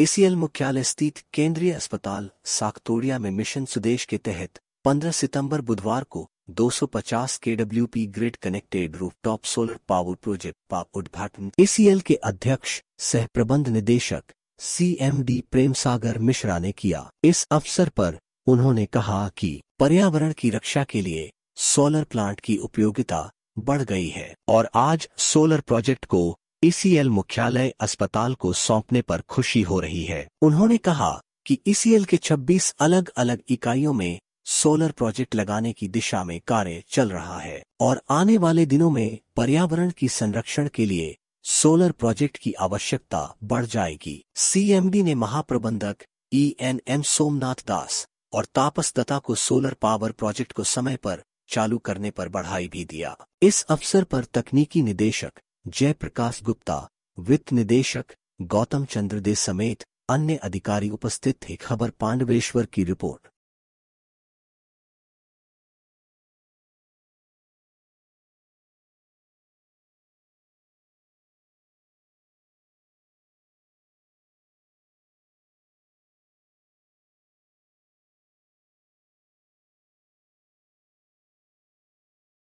ACL मुख्यालय स्थित केंद्रीय अस्पताल साकतोड़िया में मिशन सुदेश के तहत 15 सितंबर बुधवार को 250 P grid connected rooftop solar power project का उद्घाटन एसीएल के अध्यक्ष सह प्रबंध निदेशक सीएमडी प्रेम सागर मिश्रा ने किया इस अवसर पर उन्होंने कहा कि पर्यावरण की रक्षा के लिए सोलर प्लांट की उपयोगिता बढ़ गई है और आज सोलर प्रोजेक्ट को ईसीएल e मुख्यालय अस्पताल को सौंपने पर खुशी हो रही है उन्होंने कहा कि ईसीएल e के 26 अलग अलग इकाइयों में सोलर प्रोजेक्ट लगाने की दिशा में कार्य चल रहा है और आने वाले दिनों में पर्यावरण की संरक्षण के लिए सोलर प्रोजेक्ट की आवश्यकता बढ़ जाएगी सीएमडी ने महाप्रबंधक ईएनएम e सोमनाथ दास और तापस दत्ता को सोलर पावर प्रोजेक्ट को समय पर चालू करने पर बढ़ाई भी दिया इस अवसर पर तकनीकी निदेशक जयप्रकाश गुप्ता वित्त निदेशक गौतम चंद्र दे समेत अन्य अधिकारी उपस्थित थे खबर पांडवेश्वर की रिपोर्ट